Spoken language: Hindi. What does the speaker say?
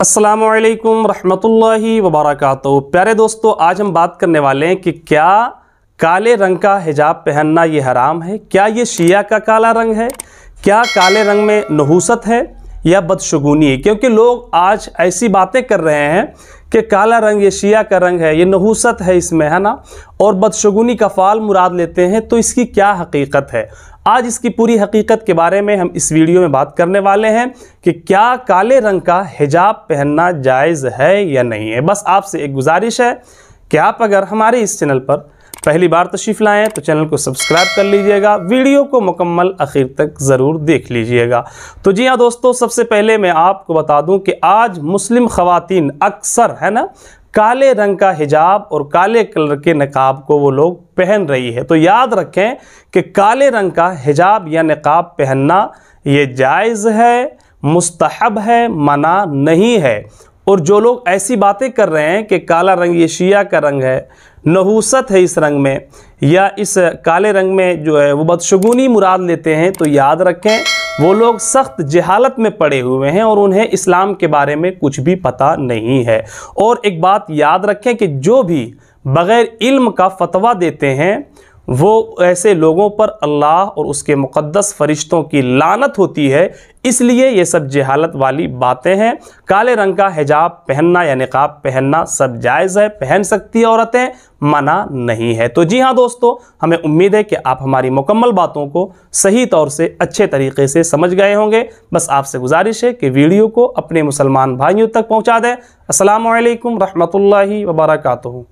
असलकम रहमतुल्लाहि वबरकत प्यारे दोस्तों आज हम बात करने वाले हैं कि क्या काले रंग का हिजाब पहनना ये हराम है क्या ये शिया का काला रंग है क्या काले रंग में नहूसत है या बदशगुनी है क्योंकि लोग आज ऐसी बातें कर रहे हैं कि काला रंग ये शिया का रंग है ये नहूसत है इसमें है ना और बदशगुनी का फाल मुराद लेते हैं तो इसकी क्या हकीकत है आज इसकी पूरी हकीकत के बारे में हम इस वीडियो में बात करने वाले हैं कि क्या काले रंग का हिजाब पहनना जायज़ है या नहीं है बस आपसे एक गुजारिश है कि आप अगर हमारे इस चैनल पर पहली बार तशीफ लाए हैं तो चैनल को सब्सक्राइब कर लीजिएगा वीडियो को मुकम्मल आखिर तक ज़रूर देख लीजिएगा तो जी हाँ दोस्तों सबसे पहले मैं आपको बता दूँ कि आज मुस्लिम ख़वान अक्सर है ना काले रंग का हिजाब और काले कलर के नकाब को वो लोग पहन रही है तो याद रखें कि काले रंग का हिजाब या नकाब पहनना ये जायज़ है मुस्तहब है मना नहीं है और जो लोग ऐसी बातें कर रहे हैं कि काला रंग ये शिया का रंग है नहूसत है इस रंग में या इस काले रंग में जो है वो बदशगुनी मुराद लेते हैं तो याद रखें वो लोग सख्त जहालत में पड़े हुए हैं और उन्हें इस्लाम के बारे में कुछ भी पता नहीं है और एक बात याद रखें कि जो भी बग़ैर इल्म का फतवा देते हैं वो ऐसे लोगों पर अल्लाह और उसके मुक़दस फरिश्तों की लानत होती है इसलिए ये सब जहालत वाली बातें हैं काले रंग का हिजाब पहनना या निकाब पहनना सब जायज़ है पहन सकती है औरतें मना नहीं है तो जी हाँ दोस्तों हमें उम्मीद है कि आप हमारी मुकम्मल बातों को सही तौर से अच्छे तरीके से समझ गए होंगे बस आपसे गुजारिश है कि वीडियो को अपने मुसलमान भाइयों तक पहुँचा दें असलकम वरहमल वबरकू